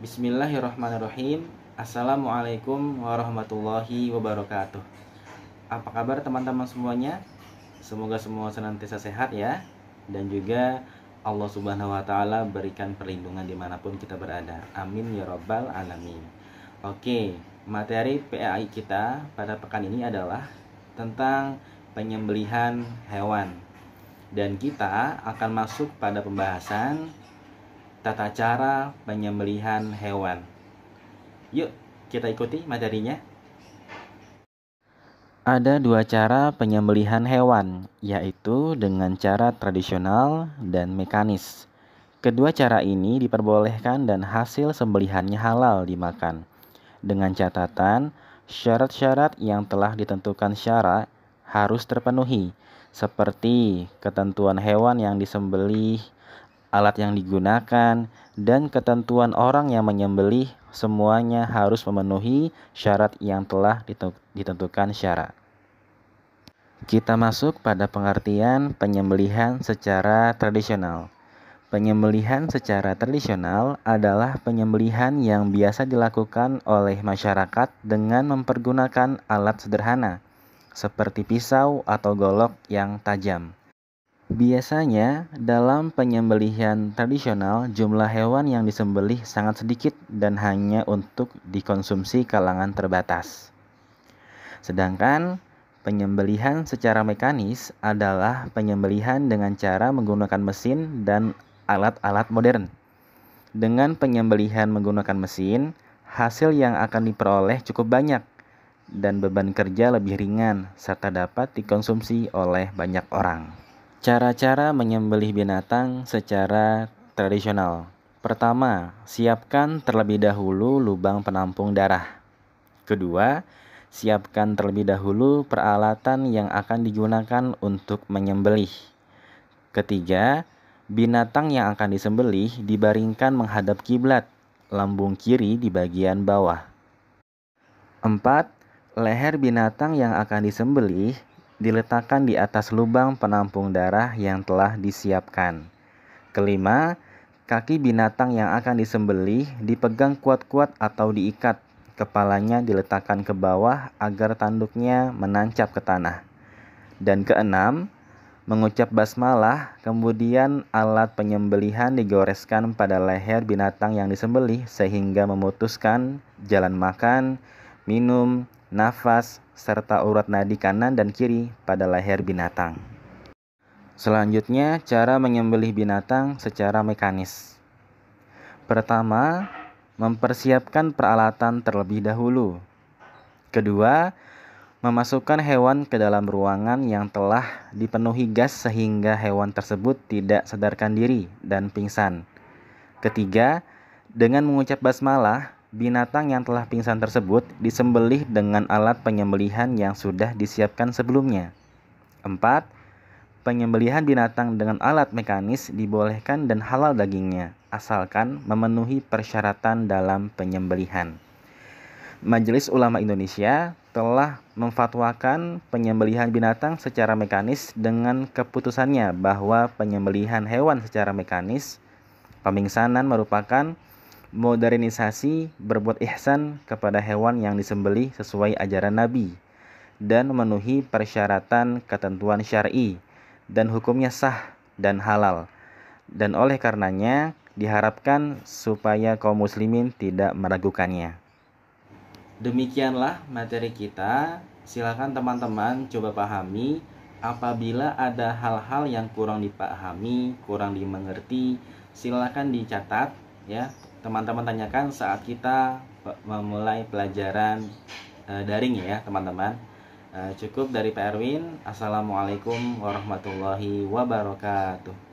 Bismillahirrahmanirrahim Assalamualaikum warahmatullahi wabarakatuh Apa kabar teman-teman semuanya? Semoga semua senantiasa sehat ya Dan juga Allah subhanahu wa ta'ala berikan perlindungan dimanapun kita berada Amin ya robbal alamin Oke, materi PAI kita pada pekan ini adalah Tentang penyembelihan hewan. Dan kita akan masuk pada pembahasan tata cara penyembelihan hewan. Yuk, kita ikuti materinya. Ada dua cara penyembelihan hewan, yaitu dengan cara tradisional dan mekanis. Kedua cara ini diperbolehkan dan hasil sembelihannya halal dimakan. Dengan catatan, syarat-syarat yang telah ditentukan syarat harus terpenuhi, seperti ketentuan hewan yang disembelih, alat yang digunakan, dan ketentuan orang yang menyembelih, semuanya harus memenuhi syarat yang telah ditentukan syarat. Kita masuk pada pengertian penyembelihan secara tradisional. Penyembelihan secara tradisional adalah penyembelihan yang biasa dilakukan oleh masyarakat dengan mempergunakan alat sederhana, seperti pisau atau golok yang tajam. Biasanya, dalam penyembelihan tradisional, jumlah hewan yang disembelih sangat sedikit dan hanya untuk dikonsumsi kalangan terbatas. Sedangkan penyembelihan secara mekanis adalah penyembelihan dengan cara menggunakan mesin dan alat-alat modern. Dengan penyembelihan menggunakan mesin, hasil yang akan diperoleh cukup banyak dan beban kerja lebih ringan serta dapat dikonsumsi oleh banyak orang. Cara-cara menyembelih binatang secara tradisional. Pertama, siapkan terlebih dahulu lubang penampung darah. Kedua, siapkan terlebih dahulu peralatan yang akan digunakan untuk menyembelih. Ketiga, binatang yang akan disembelih dibaringkan menghadap kiblat, lambung kiri di bagian bawah. Empat. Leher binatang yang akan disembelih diletakkan di atas lubang penampung darah yang telah disiapkan. Kelima, kaki binatang yang akan disembelih dipegang kuat-kuat atau diikat. Kepalanya diletakkan ke bawah agar tanduknya menancap ke tanah. Dan keenam, mengucap basmalah, kemudian alat penyembelihan digoreskan pada leher binatang yang disembelih sehingga memutuskan jalan makan, minum, nafas, serta urat nadi kanan dan kiri pada leher binatang. Selanjutnya, cara menyembelih binatang secara mekanis. Pertama, mempersiapkan peralatan terlebih dahulu. Kedua, memasukkan hewan ke dalam ruangan yang telah dipenuhi gas sehingga hewan tersebut tidak sadarkan diri dan pingsan. Ketiga, dengan mengucap basmalah, Binatang yang telah pingsan tersebut disembelih dengan alat penyembelihan yang sudah disiapkan sebelumnya. 4. Penyembelihan binatang dengan alat mekanis dibolehkan dan halal dagingnya, asalkan memenuhi persyaratan dalam penyembelihan. Majelis Ulama Indonesia telah memfatwakan penyembelihan binatang secara mekanis dengan keputusannya bahwa penyembelihan hewan secara mekanis pemingsanan merupakan modernisasi berbuat ihsan kepada hewan yang disembeli sesuai ajaran Nabi dan memenuhi persyaratan ketentuan syar'i dan hukumnya sah dan halal. Dan oleh karenanya diharapkan supaya kaum muslimin tidak meragukannya. Demikianlah materi kita. Silakan teman-teman coba pahami apabila ada hal-hal yang kurang dipahami, kurang dimengerti, silakan dicatat ya teman-teman tanyakan saat kita memulai pelajaran e, daring ya teman-teman e, cukup dari Pak Assalamualaikum warahmatullahi wabarakatuh